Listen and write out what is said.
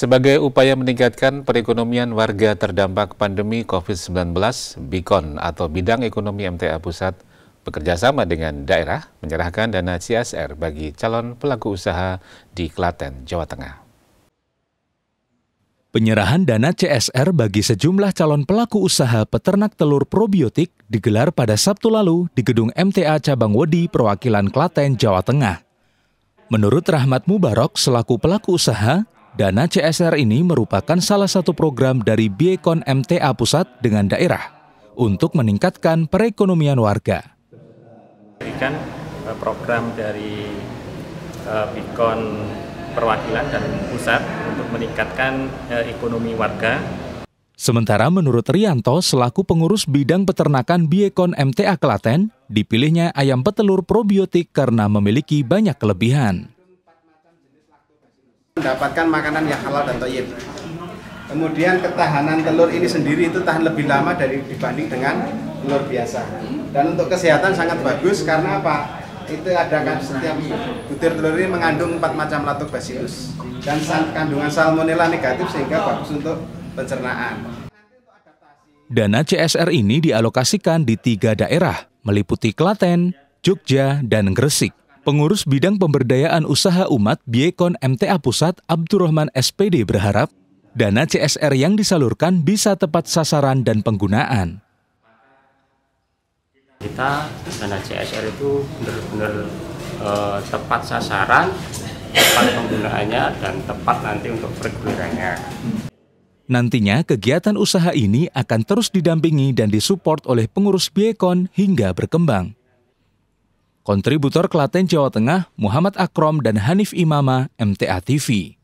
Sebagai upaya meningkatkan perekonomian warga terdampak pandemi COVID-19, Bikon atau Bidang Ekonomi MTA Pusat bekerjasama dengan daerah menyerahkan dana CSR bagi calon pelaku usaha di Klaten, Jawa Tengah. Penyerahan dana CSR bagi sejumlah calon pelaku usaha peternak telur probiotik digelar pada Sabtu lalu di gedung MTA Cabang Wedi, perwakilan Klaten, Jawa Tengah. Menurut Rahmat Mubarok, selaku pelaku usaha, Dana CSR ini merupakan salah satu program dari Biekon MTA Pusat dengan daerah untuk meningkatkan perekonomian warga. Berikan eh, program dari eh, Bikon perwakilan dan pusat untuk meningkatkan eh, ekonomi warga. Sementara menurut Rianto, selaku pengurus bidang peternakan Biekon MTA Klaten, dipilihnya ayam petelur probiotik karena memiliki banyak kelebihan mendapatkan makanan yang halal dan toyib. Kemudian ketahanan telur ini sendiri itu tahan lebih lama dari dibanding dengan telur biasa. Dan untuk kesehatan sangat bagus karena apa? Itu ada kan setiap butir telur ini mengandung empat macam lactobacillus dan kandungan salmonella negatif sehingga bagus untuk pencernaan. Dana CSR ini dialokasikan di tiga daerah, meliputi Klaten, Jogja, dan Gresik. Pengurus Bidang Pemberdayaan Usaha Umat Biekon MTA Pusat Abdurrahman SPD berharap dana CSR yang disalurkan bisa tepat sasaran dan penggunaan. Kita dana CSR itu benar-benar e, tepat sasaran, tepat penggunaannya, dan tepat nanti untuk pergulirannya. Nantinya kegiatan usaha ini akan terus didampingi dan disupport oleh pengurus Biekon hingga berkembang. Kontributor Klaten Jawa Tengah Muhammad Akrom dan Hanif Imama MTA TV.